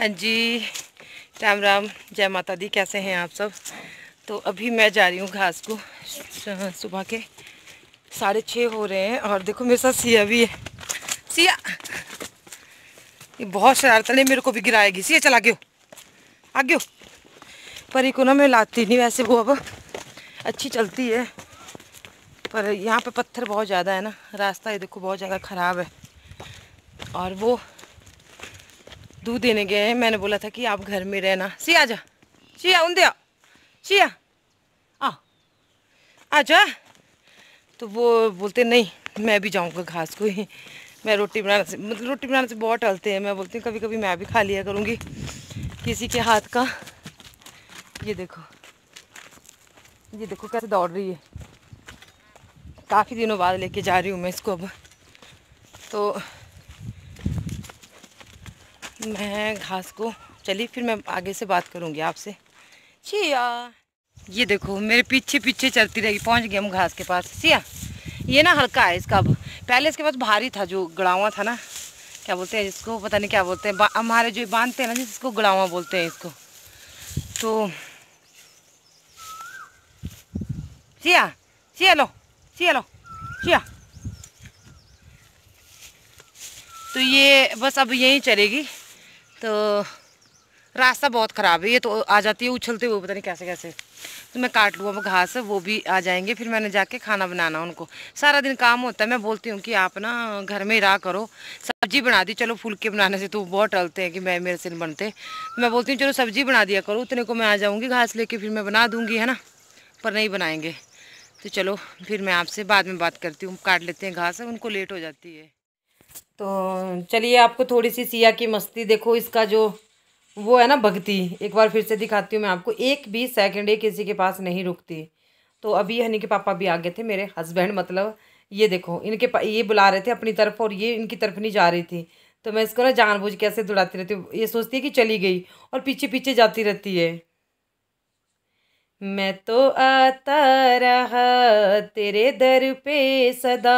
हाँ जी राम राम जय माता दी कैसे हैं आप सब तो अभी मैं जा रही हूँ घास को सुबह के साढ़े छः हो रहे हैं और देखो मेरे साथ सिया भी है सिया ये बहुत शरारत नहीं मेरे को भी गिराएगी सिया चला गयो आ गयो परी को ना मैं लाती नहीं वैसे वो अब अच्छी चलती है पर यहाँ पे पत्थर बहुत ज़्यादा है ना रास्ता ये देखो बहुत ज़्यादा ख़राब है और वो दूध देने गए हैं मैंने बोला था कि आप घर में रहना सिया जा सिया उन दिया सिया आ जा तो वो बोलते नहीं मैं भी जाऊँगा घास को ही मैं रोटी बनाने से मतलब रोटी बनाने से बहुत टलते हैं मैं बोलती हूँ कभी कभी मैं भी खा लिया करूँगी किसी के हाथ का ये देखो ये देखो कैसे दौड़ रही है काफ़ी दिनों बाद लेके जा रही हूँ मैं इसको अब तो मैं घास को चली फिर मैं आगे से बात करूँगी आपसे छिया ये देखो मेरे पीछे पीछे चलती रहेगी पहुँच गए हम घास के पास सिया ये ना हल्का है इसका अब पहले इसके पास भारी था जो गड़ावा था ना क्या बोलते हैं इसको पता नहीं क्या बोलते हैं हमारे जो बांधते हैं ना जिसको गड़ावा बोलते हैं इसको तो सिया सिया लो सिया लो सिया तो ये बस अब यहीं चलेगी तो रास्ता बहुत ख़राब है ये तो आ जाती है उछलते हुए पता नहीं कैसे कैसे तो मैं काट लूँ अब घास वो भी आ जाएंगे फिर मैंने जाके खाना बनाना उनको सारा दिन काम होता है मैं बोलती हूँ कि आप ना घर में रहा करो सब्जी बना दी चलो फुलके बनाने से तो बहुत टलते हैं कि मैं मेरे से नहीं बनते तो मैं बोलती हूँ चलो सब्जी बना दिया करो उतने को मैं आ जाऊँगी घास लेके फिर मैं बना दूँगी है ना पर नहीं बनाएंगे तो चलो फिर मैं आपसे बाद में बात करती हूँ काट लेते हैं घास उनको लेट हो जाती है तो चलिए आपको थोड़ी सी सिया की मस्ती देखो इसका जो वो है ना भक्ति एक बार फिर से दिखाती हूँ मैं आपको एक भी सेकेंड एक किसी के पास नहीं रुकती तो अभी हनी के पापा भी आ गए थे मेरे हस्बैंड मतलब ये देखो इनके ये बुला रहे थे अपनी तरफ और ये इनकी तरफ नहीं जा रही थी तो मैं इसको ना जानबूझ के ऐसे दौड़ाती रहती हूँ ये सोचती है कि चली गई और पीछे पीछे जाती रहती है मैं तो आता रहा तेरे दर पे सदा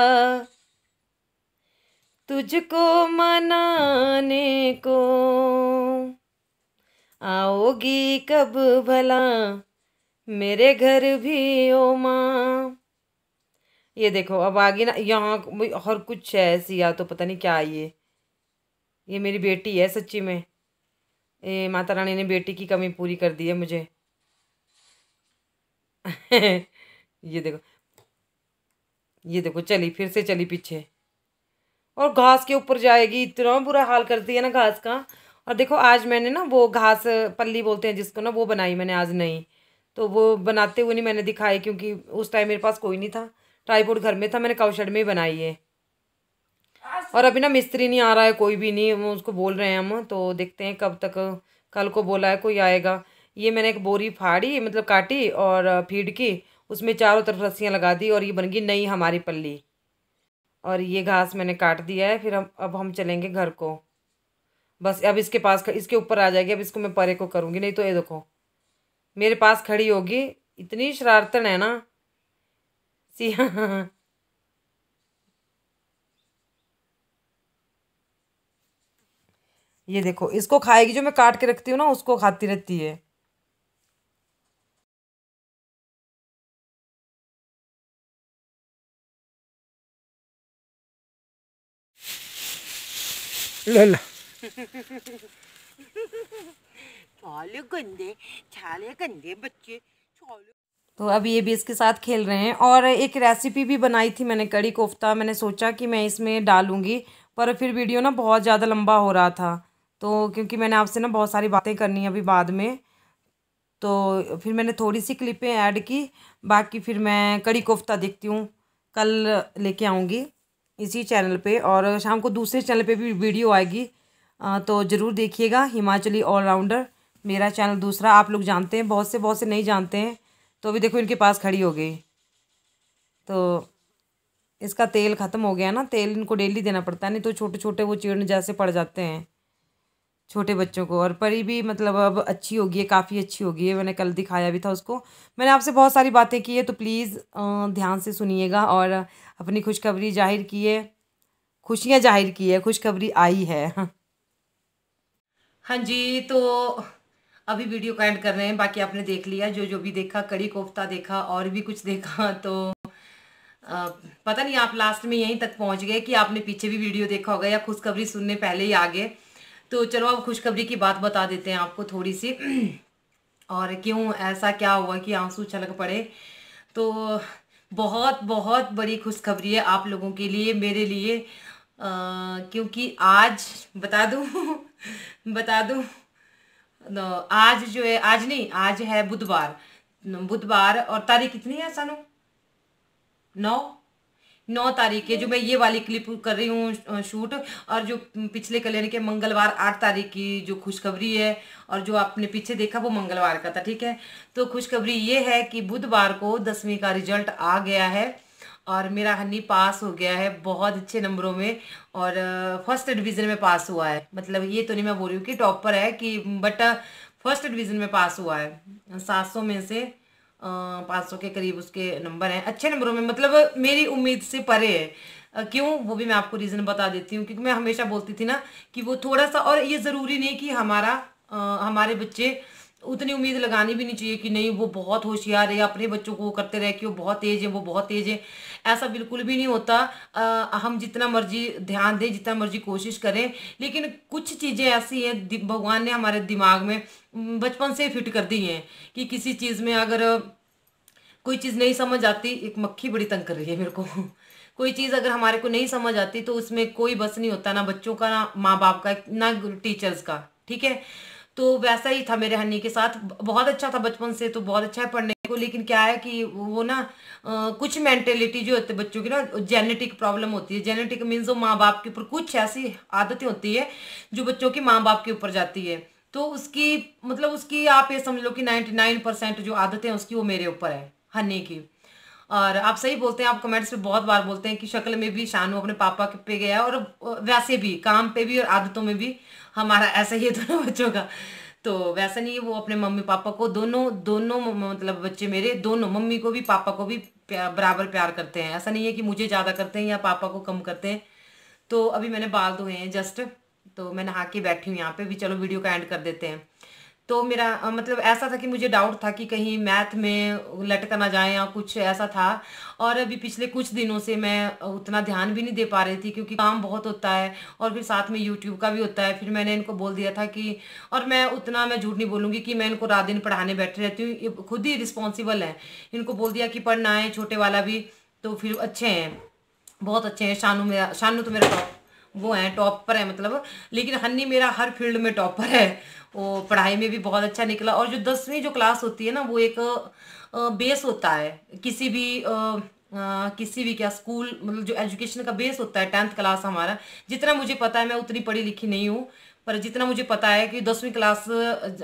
तुझको मनाने को आओगी कब भला मेरे घर भी ओ माँ ये देखो अब आगे ना यहाँ और कुछ है या तो पता नहीं क्या ये ये मेरी बेटी है सच्ची में ये माता रानी ने बेटी की कमी पूरी कर दी है मुझे ये देखो ये देखो चली फिर से चली पीछे और घास के ऊपर जाएगी इतना बुरा हाल करती है ना घास का और देखो आज मैंने ना वो घास पल्ली बोलते हैं जिसको ना वो बनाई मैंने आज नहीं तो वो बनाते हुए नहीं मैंने दिखाई क्योंकि उस टाइम मेरे पास कोई नहीं था ट्राईपोर्ट घर में था मैंने कौशल में ही बनाई है और अभी ना मिस्त्री नहीं आ रहा है कोई भी नहीं उसको बोल रहे हैं हम तो देखते हैं कब तक कल को बोला है कोई आएगा ये मैंने एक बोरी फाड़ी मतलब काटी और फीड की उसमें चारों तरफ रस्सियाँ लगा दी और ये बन गई नई हमारी पल्ली और ये घास मैंने काट दिया है फिर हम अब हम चलेंगे घर को बस अब इसके पास इसके ऊपर आ जाएगी अब इसको मैं परे को करूँगी नहीं तो ये देखो मेरे पास खड़ी होगी इतनी शरारतन है ना सी हाँ, हाँ, हाँ ये देखो इसको खाएगी जो मैं काट के रखती हूँ ना उसको खाती रहती है तो अब ये भी इसके साथ खेल रहे हैं और एक रेसिपी भी बनाई थी मैंने कड़ी कोफ्ता मैंने सोचा कि मैं इसमें डालूँगी पर फिर वीडियो ना बहुत ज़्यादा लंबा हो रहा था तो क्योंकि मैंने आपसे ना बहुत सारी बातें करनी है अभी बाद में तो फिर मैंने थोड़ी सी क्लिपें ऐड की बाकी फिर मैं कड़ी कोफ्ता देखती हूँ कल लेके आऊँगी इसी चैनल पे और शाम को दूसरे चैनल पे भी वीडियो आएगी तो ज़रूर देखिएगा हिमाचली ऑलराउंडर मेरा चैनल दूसरा आप लोग जानते हैं बहुत से बहुत से नहीं जानते हैं तो अभी देखो इनके पास खड़ी हो गई तो इसका तेल ख़त्म हो गया ना तेल इनको डेली देना पड़ता है नहीं तो छोटे छोटे वो चीड़ जैसे पड़ जाते हैं छोटे बच्चों को और परी भी मतलब अब अच्छी होगी है काफ़ी अच्छी होगी है मैंने कल दिखाया भी था उसको मैंने आपसे बहुत सारी बातें की है तो प्लीज़ ध्यान से सुनिएगा और अपनी खुशखबरी जाहिर की है खुशियाँ जाहिर की है खुशखबरी आई है हाँ जी तो अभी वीडियो का एंड कर रहे हैं बाकी आपने देख लिया जो जो भी देखा कड़ी कोफ्ता देखा और भी कुछ देखा तो आ, पता नहीं आप लास्ट में यहीं तक पहुंच गए कि आपने पीछे भी वीडियो देखा होगा या खुशखबरी सुनने पहले ही आ गए तो चलो अब खुशखबरी की बात बता देते हैं आपको थोड़ी सी और क्यों ऐसा क्या हुआ कि आंसू छलक पड़े तो बहुत बहुत बड़ी खुशखबरी है आप लोगों के लिए मेरे लिए आ, क्योंकि आज बता दूँ बता दूँ आज जो है आज नहीं आज है बुधवार बुधवार और तारीख कितनी है सानू नौ नौ तारीख है जो मैं ये वाली क्लिप कर रही हूँ शूट और जो पिछले यानी कि मंगलवार आठ तारीख की जो खुशखबरी है और जो आपने पीछे देखा वो मंगलवार का था ठीक है तो खुशखबरी ये है कि बुधवार को दसवीं का रिजल्ट आ गया है और मेरा हनी पास हो गया है बहुत अच्छे नंबरों में और फर्स्ट डिवीज़न में पास हुआ है मतलब ये तो नहीं मैं बोल रही हूँ कि टॉपर है कि बट फर्स्ट डिवीज़न में पास हुआ है सात सौ में से पाँच सौ के करीब उसके नंबर हैं अच्छे नंबरों में मतलब मेरी उम्मीद से परे है क्यों वो भी मैं आपको रीज़न बता देती हूँ क्योंकि मैं हमेशा बोलती थी ना कि वो थोड़ा सा और ये ज़रूरी नहीं कि हमारा आ, हमारे बच्चे उतनी उम्मीद लगानी भी नहीं चाहिए कि नहीं वो बहुत होशियार है अपने बच्चों को करते रहे कि वो बहुत तेज है वो बहुत तेज है ऐसा बिल्कुल भी नहीं होता आ, हम जितना मर्जी ध्यान दें जितना मर्जी कोशिश करें लेकिन कुछ चीज़ें ऐसी हैं भगवान ने हमारे दिमाग में बचपन से फिट कर दी हैं कि किसी चीज़ में अगर कोई चीज़ नहीं समझ आती एक मक्खी बड़ी तंग कर रही है मेरे को कोई चीज़ अगर हमारे को नहीं समझ आती तो उसमें कोई बस नहीं होता ना बच्चों का ना माँ बाप का ना टीचर्स का ठीक है तो वैसा ही था मेरे हनी के साथ बहुत अच्छा था बचपन से तो बहुत अच्छा है पढ़ने को लेकिन क्या है कि वो ना कुछ मेंटेलिटी जो होती है बच्चों की ना जेनेटिक प्रॉब्लम होती है जेनेटिक मीन्स वो माँ बाप के ऊपर कुछ ऐसी आदतें होती है जो बच्चों की माँ बाप के ऊपर जाती है तो उसकी मतलब उसकी आप ये समझ लो कि नाइन्टी नाइन परसेंट जो आदतें हैं उसकी वो मेरे ऊपर है हनी की और आप सही बोलते हैं आप कमेंट्स में बहुत बार बोलते हैं कि शक्ल में भी शानू अपने पापा के पे गया और वैसे भी काम पे भी और आदतों में भी हमारा ऐसा ही है दोनों बच्चों का तो वैसा नहीं है वो अपने मम्मी पापा को दोनों दोनों मतलब बच्चे मेरे दोनों मम्मी को भी पापा को भी प्या, बराबर प्यार करते हैं ऐसा नहीं है कि मुझे ज़्यादा करते हैं या पापा को कम करते हैं तो अभी मैंने बाल धोए हैं जस्ट तो मैं नहा के बैठी हूँ यहाँ पे भी चलो वीडियो का एंड कर देते हैं तो मेरा मतलब ऐसा था कि मुझे डाउट था कि कहीं मैथ में लटक ना जाए या कुछ ऐसा था और अभी पिछले कुछ दिनों से मैं उतना ध्यान भी नहीं दे पा रही थी क्योंकि काम बहुत होता है और फिर साथ में यूट्यूब का भी होता है फिर मैंने इनको बोल दिया था कि और मैं उतना मैं झूठ नहीं बोलूँगी कि मैं इनको रात दिन पढ़ाने बैठे रहती हूँ ये खुद ही रिस्पॉन्सिबल है इनको बोल दिया कि पढ़ना है छोटे वाला भी तो फिर अच्छे हैं बहुत अच्छे हैं शानू मेरा शानू तो मेरा वो हैं टॉप पर है मतलब लेकिन हन्नी मेरा हर फील्ड में टॉप पर है वो पढ़ाई में भी बहुत अच्छा निकला और जो दसवीं जो क्लास होती है ना वो एक बेस होता है किसी भी आ, किसी भी क्या स्कूल मतलब जो एजुकेशन का बेस होता है टेंथ क्लास हमारा जितना मुझे पता है मैं उतनी पढ़ी लिखी नहीं हूँ पर जितना मुझे पता है कि दसवीं क्लास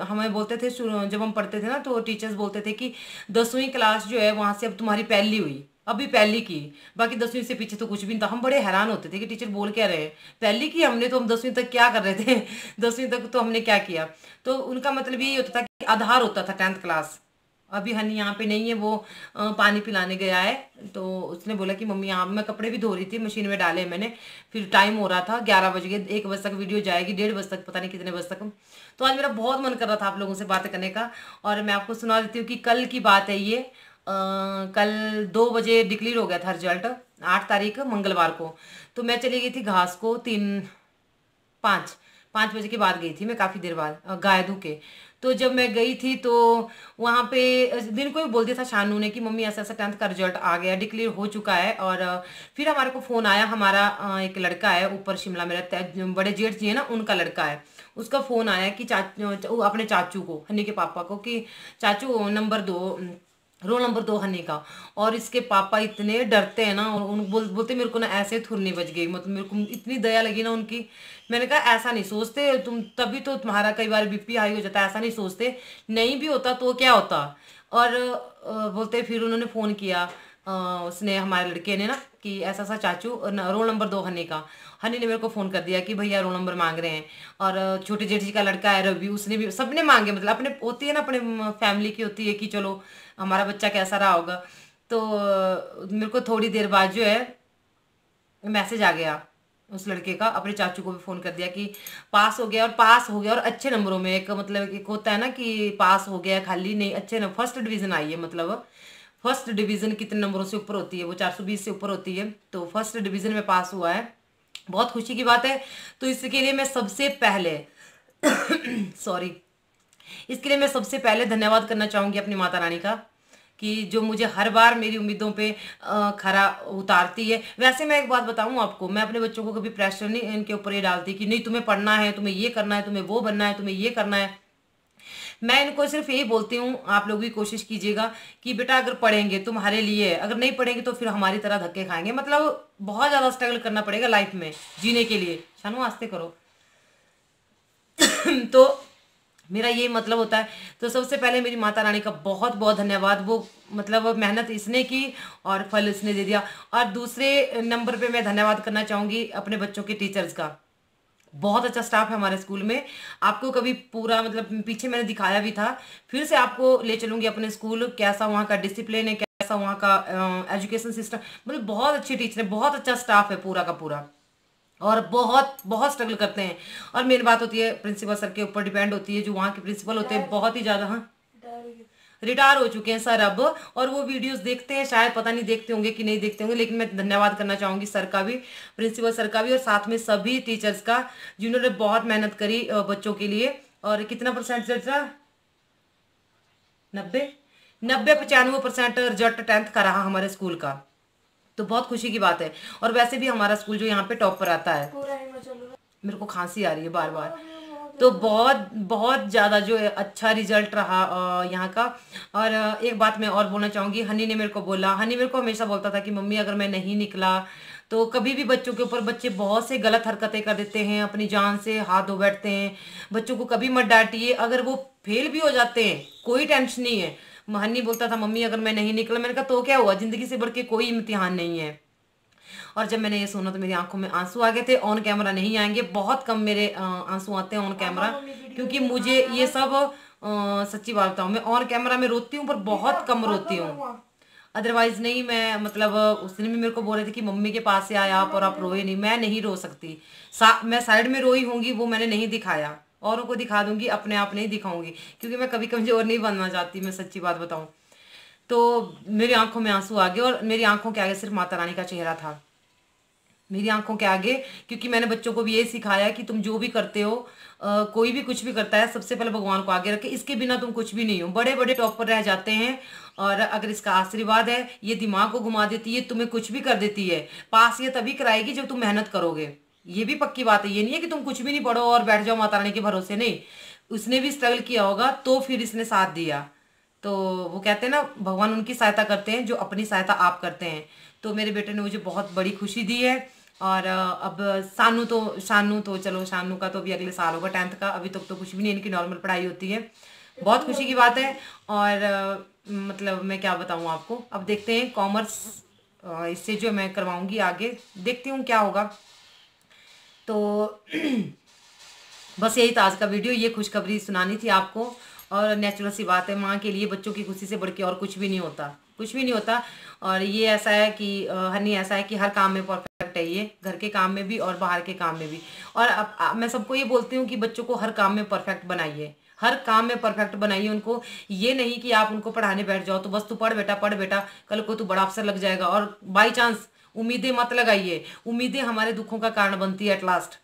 हमें बोलते थे जब हम पढ़ते थे ना तो टीचर्स बोलते थे कि दसवीं क्लास जो है वहाँ से अब तुम्हारी पहली हुई अभी पहली की बाकी दसवीं से पीछे तो कुछ भी नहीं था हम बड़े हैरान होते थे कि टीचर बोल क्या रहे हैं पहली की हमने तो हम दसवीं तक क्या कर रहे थे दसवीं तक तो हमने क्या किया तो उनका मतलब ये होता था कि आधार होता था टेंथ क्लास अभी हनी यहाँ पे नहीं है वो पानी पिलाने गया है तो उसने बोला कि मम्मी यहाँ मैं कपड़े भी धो रही थी मशीन में डाले मैंने फिर टाइम हो रहा था ग्यारह बज गए एक बजे तक वीडियो जाएगी डेढ़ बजे तक पता नहीं कितने बजे तक तो आज मेरा बहुत मन कर रहा था आप लोगों से बात करने का और मैं आपको सुना देती हूँ कि कल की बात है ये कल दो बजे डिक्लेयर हो गया था रिजल्ट आठ तारीख मंगलवार को तो मैं चली गई थी घास को तीन पाँच पाँच बजे के बाद गई थी मैं काफ़ी देर बाद गाय धो के तो जब मैं गई थी तो वहाँ पे दिन को भी बोल दिया था शानू ने कि मम्मी ऐसा ऐसा टेंथ का रिजल्ट आ गया डिक्लेयर हो चुका है और फिर हमारे को फ़ोन आया हमारा एक लड़का है ऊपर शिमला में रहता है बड़े जेठ जी है ना उनका लड़का है उसका फ़ोन आया कि चाचू अपने चाचू को हनी के पापा को कि चाचू नंबर दो रोल नंबर दो हनी का और इसके पापा इतने डरते हैं ना उन बोल बोलते मेरे को ना ऐसे थुरनी बच गई मतलब मेरे को इतनी दया लगी ना उनकी मैंने कहा ऐसा नहीं सोचते तुम तभी तो तुम्हारा कई बार बीपी हाई हो जाता है ऐसा नहीं सोचते नहीं भी होता तो क्या होता और बोलते फिर उन्होंने फ़ोन किया उसने हमारे लड़के ने ना कि ऐसा सा चाचू रोल नंबर दो हनी का हनी ने मेरे को फ़ोन कर दिया कि भैया रोल नंबर मांग रहे हैं और छोटे जेठ जी का लड़का है रवि उसने भी सबने मांगे मतलब अपने होती है ना अपने फैमिली की होती है कि चलो हमारा बच्चा कैसा रहा होगा तो मेरे को थोड़ी देर बाद जो है मैसेज आ गया उस लड़के का अपने चाचू को भी फ़ोन कर दिया कि पास हो गया और पास हो गया और अच्छे नंबरों में एक मतलब एक होता है ना कि पास हो गया खाली नहीं अच्छे ना फर्स्ट डिवीज़न आई है मतलब फर्स्ट डिवीज़न कितने नंबरों से ऊपर होती है वो 420 से ऊपर होती है तो फर्स्ट डिवीज़न में पास हुआ है बहुत खुशी की बात है तो इसके लिए मैं सबसे पहले सॉरी इसके लिए मैं सबसे पहले धन्यवाद करना चाहूंगी अपनी माता रानी का कि जो मुझे हर बार मेरी उम्मीदों पे खरा उतारती है वैसे मैं एक बात बताऊं आपको मैं अपने बच्चों को कभी प्रेशर नहीं इनके ऊपर ये डालती कि नहीं तुम्हें पढ़ना है तुम्हें ये करना है तुम्हें वो बनना है तुम्हें ये करना है मैं इनको सिर्फ यही बोलती हूँ आप लोग भी कोशिश कीजिएगा कि बेटा अगर पढ़ेंगे तुम्हारे लिए अगर नहीं पढ़ेंगे तो फिर हमारी तरह धक्के खाएंगे मतलब बहुत ज़्यादा स्ट्रगल करना पड़ेगा लाइफ में जीने के लिए सानू आस्ते करो तो मेरा ये मतलब होता है तो सबसे पहले मेरी माता रानी का बहुत बहुत धन्यवाद वो मतलब मेहनत इसने की और फल इसने दे दिया और दूसरे नंबर पे मैं धन्यवाद करना चाहूँगी अपने बच्चों के टीचर्स का बहुत अच्छा स्टाफ है हमारे स्कूल में आपको कभी पूरा मतलब पीछे मैंने दिखाया भी था फिर से आपको ले चलूंगी अपने स्कूल कैसा वहाँ का डिसिप्लिन है कैसा वहाँ का एजुकेशन सिस्टम मतलब बहुत अच्छे टीचर है बहुत अच्छा स्टाफ है पूरा का पूरा और बहुत बहुत स्ट्रगल करते हैं और मेन बात होती है प्रिंसिपल सर के ऊपर डिपेंड होती है जो वहाँ के प्रिंसिपल होते हैं बहुत ही ज़्यादा हाँ रिटायर हो चुके हैं सर अब और वो वीडियोस देखते हैं शायद पता नहीं देखते होंगे कि नहीं देखते होंगे लेकिन मैं धन्यवाद करना चाहूंगी सर का भी प्रिंसिपल सर का भी और साथ में सभी टीचर्स का जिन्होंने बहुत मेहनत करी बच्चों के लिए और कितना परसेंट रिजल्ट था नब्बे नब्बे पचानवे परसेंट रिजल्ट टेंथ का रहा हमारे स्कूल का तो बहुत खुशी की बात है और वैसे भी हमारा स्कूल जो यहाँ पे टॉप पर आता है मेरे को खांसी आ रही है बार बार हाँ, तो बहुत बहुत ज़्यादा जो अच्छा रिजल्ट रहा यहाँ का और एक बात मैं और बोलना चाहूँगी हनी ने मेरे को बोला हनी मेरे को हमेशा बोलता था कि मम्मी अगर मैं नहीं निकला तो कभी भी बच्चों के ऊपर बच्चे बहुत से गलत हरकतें कर देते हैं अपनी जान से हाथ धो बैठते हैं बच्चों को कभी मत डांटिए अगर वो फेल भी हो जाते हैं कोई टेंशन नहीं है हनी बोलता था मम्मी अगर मैं नहीं निकला मैंने कहा तो क्या हुआ ज़िंदगी से बढ़ के कोई इम्तिहान नहीं है और जब मैंने ये सुना तो मेरी आंखों में आंसू आ गए थे ऑन कैमरा नहीं आएंगे बहुत कम मेरे आंसू आते हैं ऑन कैमरा क्योंकि मुझे ये सब सच्ची बात बताऊ मैं ऑन कैमरा में रोती हूँ पर बहुत कम अच्छा रोती हूँ अदरवाइज नहीं मैं मतलब उस दिन भी मेरे को बोल रहे थे कि मम्मी के पास से आए आप और आप हाँ। रोए नहीं मैं नहीं रो सकती सा, मैं साइड में रोई होंगी वो मैंने नहीं दिखाया औरों को दिखा दूंगी अपने आप नहीं दिखाऊंगी क्योंकि मैं कभी कभी और नहीं बनना चाहती मैं सच्ची बात बताऊं तो मेरी आंखों में आंसू आ गए और मेरी आंखों के आगे सिर्फ माता रानी का चेहरा था मेरी आंखों के आगे क्योंकि मैंने बच्चों को भी ये सिखाया कि तुम जो भी करते हो आ, कोई भी कुछ भी करता है सबसे पहले भगवान को आगे रखे इसके बिना तुम कुछ भी नहीं हो बड़े बड़े टॉप पर रह जाते हैं और अगर इसका आशीर्वाद है ये दिमाग को घुमा देती है तुम्हें कुछ भी कर देती है पास ये तभी कराएगी जब तुम मेहनत करोगे ये भी पक्की बात है ये नहीं है कि तुम कुछ भी नहीं पढ़ो और बैठ जाओ माता रानी के भरोसे नहीं उसने भी स्ट्रगल किया होगा तो फिर इसने साथ दिया तो वो कहते हैं ना भगवान उनकी सहायता करते हैं जो अपनी सहायता आप करते हैं तो मेरे बेटे ने मुझे बहुत बड़ी खुशी दी है और अब शानू तो शानू तो चलो शानू का तो अभी अगले साल होगा टेंथ का अभी तक तो, तो कुछ भी नहीं इनकी नॉर्मल पढ़ाई होती है बहुत खुशी की बात है और मतलब मैं क्या बताऊँ आपको अब देखते हैं कॉमर्स इससे जो मैं करवाऊँगी आगे देखती हूँ क्या होगा तो बस यही था आज का वीडियो ये खुशखबरी सुनानी थी आपको और नेचुरल सी बात है माँ के लिए बच्चों की खुशी से बढ़ के और कुछ भी नहीं होता कुछ भी नहीं होता और ये ऐसा है कि हनी ऐसा है कि हर काम में परफेक्ट है ये घर के काम में भी और बाहर के काम में भी और अब, मैं सबको ये बोलती हूँ कि बच्चों को हर काम में परफेक्ट बनाइए हर काम में परफेक्ट बनाइए उनको ये नहीं कि आप उनको पढ़ाने बैठ जाओ तो बस तू पढ़ बेटा पढ़ बेटा कल को तू बड़ा अफसर लग जाएगा और बाई चांस उम्मीदें मत लगाइए उम्मीदें हमारे दुखों का कारण बनती है एट लास्ट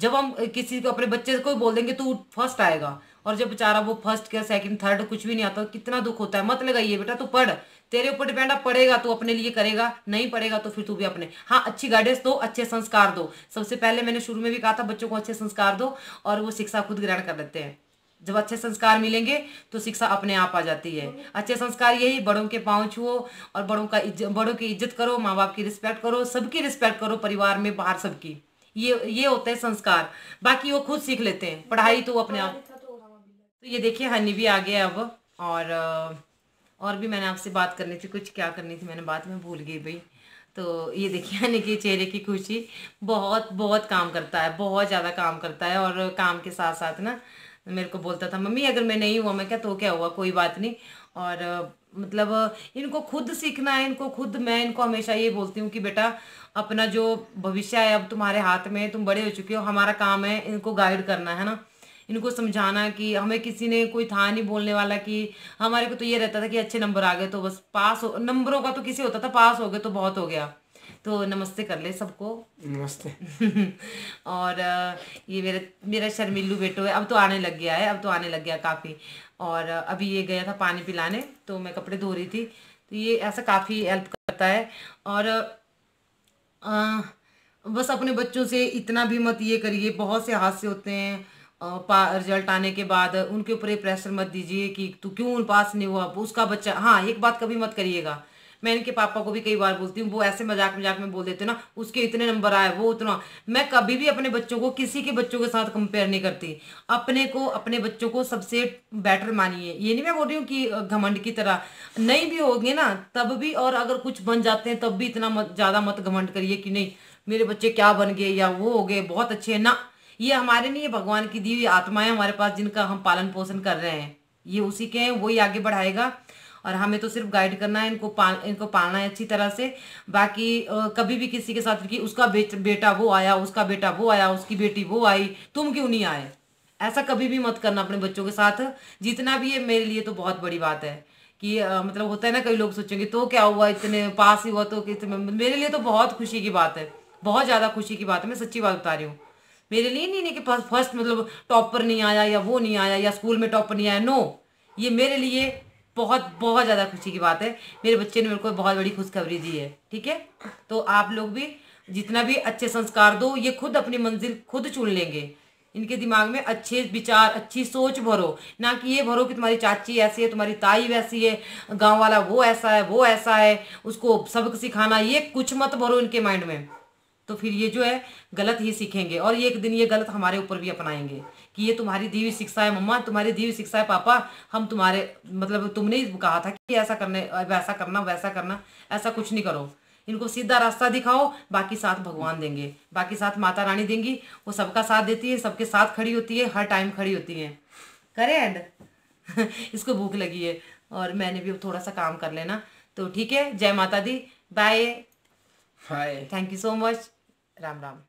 जब हम किसी को अपने बच्चे को बोल देंगे तो फर्स्ट आएगा और जब बेचारा वो फर्स्ट या सेकंड थर्ड कुछ भी नहीं आता कितना दुख होता है मत लगाइए बेटा तो पढ़ तेरे ऊपर डिपेंड अब पड़ेगा तो अपने लिए करेगा नहीं पड़ेगा तो फिर तू भी अपने हाँ अच्छी गाइडेंस दो अच्छे संस्कार दो सबसे पहले मैंने शुरू में भी कहा था बच्चों को अच्छे संस्कार दो और वो शिक्षा खुद ग्रहण कर लेते हैं जब अच्छे संस्कार मिलेंगे तो शिक्षा अपने आप आ जाती है अच्छे संस्कार यही बड़ों के पाँव छुओ और बड़ों का इज्जत बड़ों की इज्जत करो माँ बाप की रिस्पेक्ट करो सबकी रिस्पेक्ट करो परिवार में बाहर सबकी ये ये होते हैं संस्कार बाकी वो खुद सीख लेते हैं पढ़ाई तो अपने आप तो, तो ये देखिए हनी भी आ गया अब और और भी मैंने आपसे बात करनी थी कुछ क्या करनी थी मैंने बात में भूल गई भाई तो ये देखिए यानी कि चेहरे की खुशी बहुत बहुत काम करता है बहुत ज़्यादा काम करता है और काम के साथ साथ ना मेरे को बोलता था मम्मी अगर मैं नहीं हुआ मैं क्या तो क्या हुआ कोई बात नहीं और मतलब इनको खुद सीखना है इनको खुद मैं इनको हमेशा ये बोलती हूँ कि बेटा अपना जो भविष्य है अब तुम्हारे हाथ में तुम बड़े हो चुके हो हमारा काम है इनको गाइड करना है ना इनको समझाना कि हमें किसी ने कोई था नहीं बोलने वाला कि हमारे को तो ये रहता था कि अच्छे नंबर आ गए तो बस पास हो नंबरों का तो किसी होता था पास हो गए तो बहुत हो गया तो नमस्ते कर ले सबको नमस्ते और ये मेरा मेरा शर्मिलू बेटो है अब तो आने लग गया है अब तो आने लग गया काफ़ी और अभी ये गया था पानी पिलाने तो मैं कपड़े धो रही थी तो ये ऐसा काफ़ी हेल्प करता है और आ, बस अपने बच्चों से इतना भी मत ये करिए बहुत से हादसे होते हैं रिजल्ट आने के बाद उनके ऊपर प्रेशर मत दीजिए कि तू क्यों पास नहीं हुआ उसका बच्चा हाँ एक बात कभी मत करिएगा मैं इनके पापा को भी कई बार बोलती हूँ वो ऐसे मजाक मजाक में बोल देते ना उसके इतने नंबर आए वो उतना मैं कभी भी अपने बच्चों को किसी के बच्चों के साथ कंपेयर नहीं करती अपने को अपने बच्चों को सबसे बेटर मानिए ये नहीं मैं बोल रही हूँ कि घमंड की तरह नहीं भी होगी ना तब भी और अगर कुछ बन जाते हैं तब भी इतना ज़्यादा मत घमंड करिए कि नहीं मेरे बच्चे क्या बन गए या वो हो गए बहुत अच्छे ना ये हमारे नहीं है भगवान की दी हुई आत्माएं हमारे पास जिनका हम पालन पोषण कर रहे हैं ये उसी के हैं वही आगे बढ़ाएगा और हमें तो सिर्फ गाइड करना है इनको पाल इनको पालना है अच्छी तरह से बाकी कभी भी किसी के साथ कि उसका बेट, बेटा वो आया उसका बेटा वो आया उसकी बेटी वो आई तुम क्यों नहीं आए ऐसा कभी भी मत करना अपने बच्चों के साथ जितना भी ये मेरे लिए तो बहुत बड़ी बात है कि आ, मतलब होता है ना कई लोग सोचेंगे तो क्या हुआ इतने पास ही हुआ तो कितने मेरे लिए तो बहुत खुशी की बात है बहुत ज़्यादा खुशी की बात है मैं सच्ची बात बता रही हूँ मेरे लिए नहीं कि फर्स्ट मतलब टॉपर नहीं आया या वो नहीं आया या स्कूल में टॉपर नहीं आया नो ये मेरे लिए बहुत बहुत ज़्यादा खुशी की बात है मेरे बच्चे ने मेरे को बहुत बड़ी खुशखबरी दी है ठीक है तो आप लोग भी जितना भी अच्छे संस्कार दो ये खुद अपनी मंजिल खुद चुन लेंगे इनके दिमाग में अच्छे विचार अच्छी सोच भरो ना कि ये भरो कि तुम्हारी चाची ऐसी है तुम्हारी ताई वैसी है गांव वाला वो ऐसा है वो ऐसा है उसको सबक सिखाना ये कुछ मत भरो इनके माइंड में तो फिर ये जो है गलत ही सीखेंगे और ये एक दिन ये गलत हमारे ऊपर भी अपनाएंगे कि ये तुम्हारी दीवी शिक्षा है मम्मा तुम्हारी दीवी शिक्षा है पापा हम तुम्हारे मतलब तुमने ही कहा था कि ऐसा करने वैसा करना वैसा करना ऐसा कुछ नहीं करो इनको सीधा रास्ता दिखाओ बाकी साथ भगवान देंगे बाकी साथ माता रानी देंगी वो सबका साथ देती है सबके साथ खड़ी होती है हर टाइम खड़ी होती है करे एंड इसको भूख लगी है और मैंने भी थोड़ा सा काम कर लेना तो ठीक है जय माता दी bye bye thank you so much Ram Ram